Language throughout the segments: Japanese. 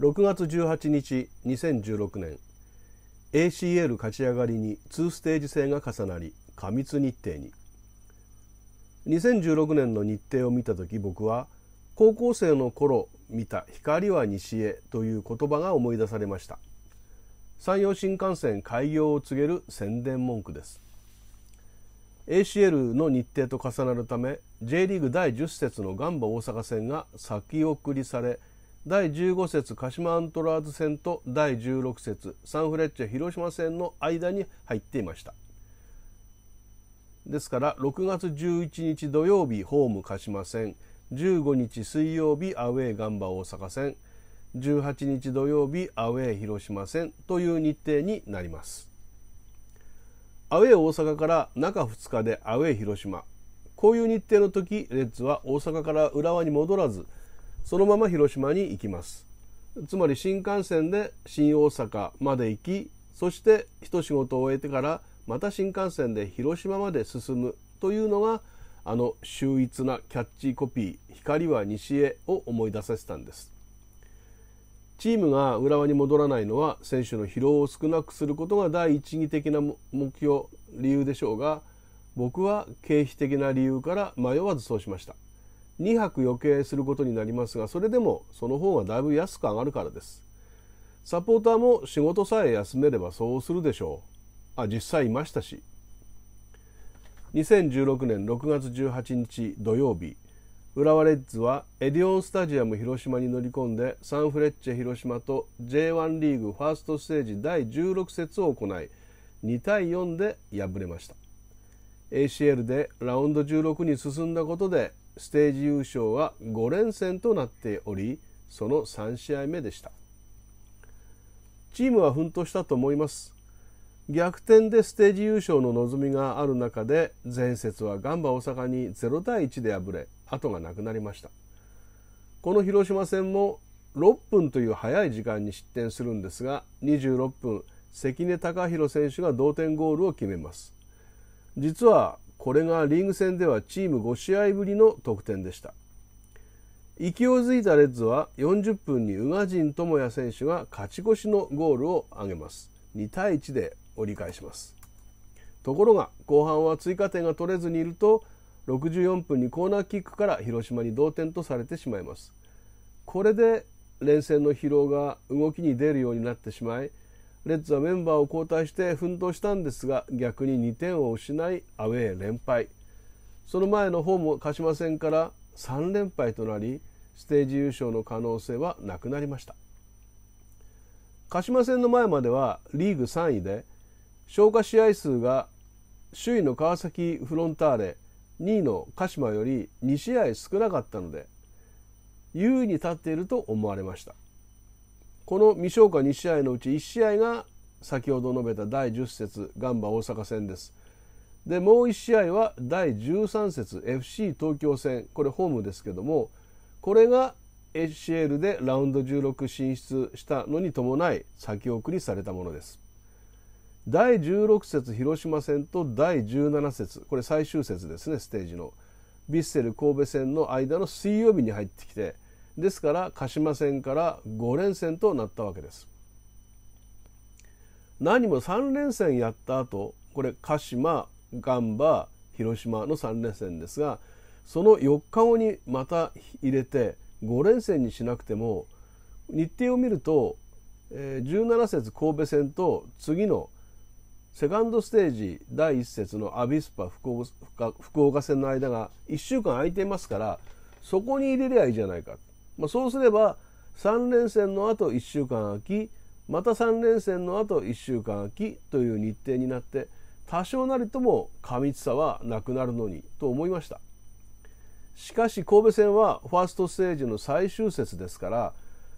6月18日2016年 ACL 勝ち上がりに2ステージ制が重なり過密日程に2016年の日程を見た時僕は高校生の頃見た「光は西へ」という言葉が思い出されました山陽新幹線開業を告げる宣伝文句です ACL の日程と重なるため J リーグ第10節のガンバ大阪戦が先送りされ第15節鹿島アントラーズ戦と第16節サンフレッチェ広島戦の間に入っていましたですから6月11日土曜日ホーム鹿島戦15日水曜日アウェーガンバ大阪戦18日土曜日アウェー広島戦という日程になりますアウェー大阪から中2日でアウェー広島こういう日程の時レッズは大阪から浦和に戻らずそのまま広島に行きますつまり新幹線で新大阪まで行きそして一仕事を終えてからまた新幹線で広島まで進むというのがあの秀逸なキャッチコピー「光は西へ」を思い出させたんですチームが浦和に戻らないのは選手の疲労を少なくすることが第一義的な目標理由でしょうが僕は経費的な理由から迷わずそうしました。2泊余計することになりますがそれでもその方がだいぶ安く上がるからですサポーターも仕事さえ休めればそうするでしょうあ実際いましたし2016年6月18日土曜日浦和レッズはエディオンスタジアム広島に乗り込んでサンフレッチェ広島と J1 リーグファーストステージ第16節を行い2対4で敗れました ACL でラウンド16に進んだことでステージ優勝は5連戦となっておりその3試合目でしたチームは奮闘したと思います逆転でステージ優勝の望みがある中で前節はガンバ大阪に0対1で敗れ後がなくなりましたこの広島戦も6分という早い時間に失点するんですが26分関根貴弘選手が同点ゴールを決めます実はこれがリーグ戦ではチーム5試合ぶりの得点でした勢いづいたレッズは40分に宇賀神智也選手が勝ち越しのゴールを挙げます2対1で折り返しますところが後半は追加点が取れずにいると64分にコーナーキックから広島に同点とされてしまいますこれで連戦の疲労が動きに出るようになってしまいレッズはメンバーを交代して奮闘したんですが逆に2点を失いアウェー連敗その前のホーム鹿島戦から3連敗となりステージ優勝の可能性はなくなりました鹿島戦の前まではリーグ3位で消化試合数が首位の川崎フロンターレ2位の鹿島より2試合少なかったので優位に立っていると思われましたこの未消化2試合のうち1試合が先ほど述べた第10節ガンバ大阪戦ですでもう1試合は第13節 FC 東京戦これホームですけどもこれが HCL でラウンド16進出したのに伴い先送りされたものです第16節広島戦と第17節これ最終節ですねステージのヴィッセル神戸戦の間の水曜日に入ってきてですから鹿島戦から5連戦となったわけです何も3連戦やった後これ鹿島ガンバ広島の3連戦ですがその4日後にまた入れて5連戦にしなくても日程を見ると17節神戸戦と次のセカンドステージ第1節のアビスパ福岡戦の間が1週間空いていますからそこに入れりゃいいじゃないかまあ、そうすれば3連戦のあと1週間空きまた3連戦のあと1週間空きという日程になって多少なりとも過密さはなくなるのにと思いましたしかし神戸戦はファーストステージの最終節ですから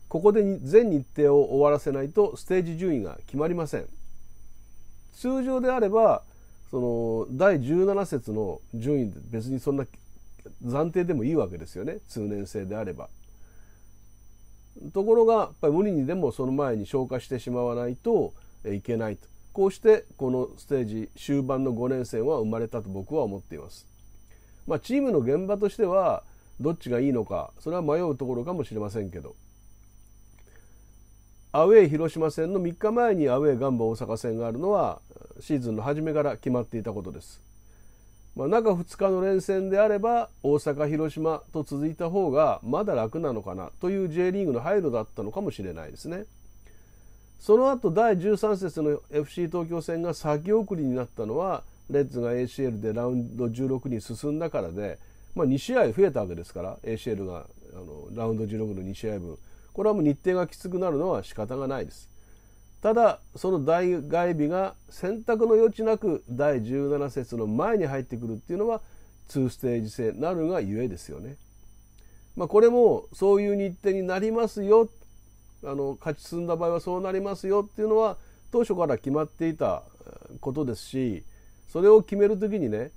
ここで全日程を終わらせないとステージ順位が決まりません通常であればその第17節の順位別にそんな暫定でもいいわけですよね通年制であればところがやっぱり無理にでもその前に消化してしまわないといけないとこうしてこのステージ終盤の5連戦は生まれたと僕は思っています、まあ、チームの現場としてはどっちがいいのかそれは迷うところかもしれませんけどアウェー広島戦の3日前にアウェーガンバ大阪戦があるのはシーズンの初めから決まっていたことですまあ、中2日の連戦であれば大阪、広島と続いた方がまだ楽なのかなという J リーグの配慮だったのかもしれないですね。その後第13節の FC 東京戦が先送りになったのはレッズが ACL でラウンド16に進んだからで、まあ、2試合増えたわけですから ACL があのラウンド16の2試合分これはもう日程がきつくなるのは仕方がないです。ただその代外日が選択の余地なく第17節の前に入ってくるっていうのは2ステージ制なるがゆえですよね。まあ、これもそういう日程になりますよあの勝ち進んだ場合はそうなりますよっていうのは当初から決まっていたことですしそれを決める時にね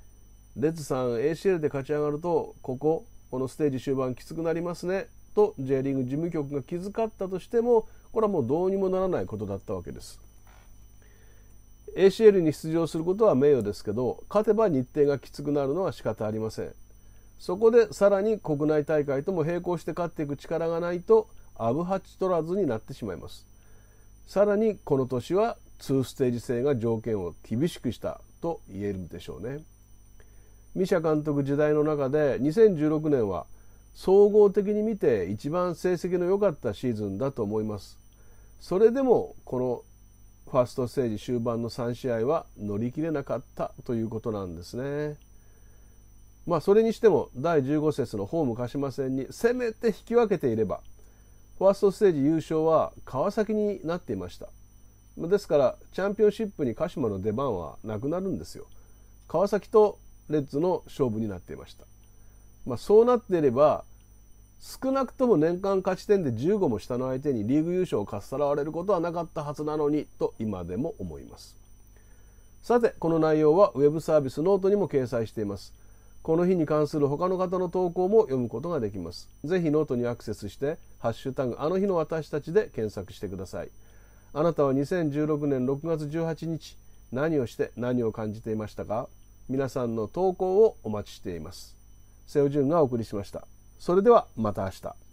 レッさん ACL で勝ち上がるとこここのステージ終盤きつくなりますねと J リーグ事務局が気遣ったとしてもこれはもうどうにもならないことだったわけです ACL に出場することは名誉ですけど勝てば日程がきつくなるのは仕方ありませんそこでさらに国内大会とも並行して勝っていく力がないとアブハチ取らずになってしまいますさらにこの年は2ステージ制が条件を厳しくしたと言えるでしょうねミシャ監督時代の中で2016年は総合的に見て一番成績の良かったシーズンだと思いますそれでもこのファーストステージ終盤の3試合は乗り切れなかったということなんですね。まあそれにしても第15節のホーム鹿島戦にせめて引き分けていればファーストステージ優勝は川崎になっていましたですからチャンピオンシップに鹿島の出番はなくなるんですよ川崎とレッズの勝負になっていました、まあ、そうなっていれば少なくとも年間勝ち点で15も下の相手にリーグ優勝をかっさらわれることはなかったはずなのにと今でも思いますさてこの内容はウェブサービスノートにも掲載していますこの日に関する他の方の投稿も読むことができますぜひノートにアクセスして「ハッシュタグあの日の私たち」で検索してくださいあなたは2016年6月18日何をして何を感じていましたか皆さんの投稿をお待ちしています瀬尾潤がお送りしましたそれではまた明日。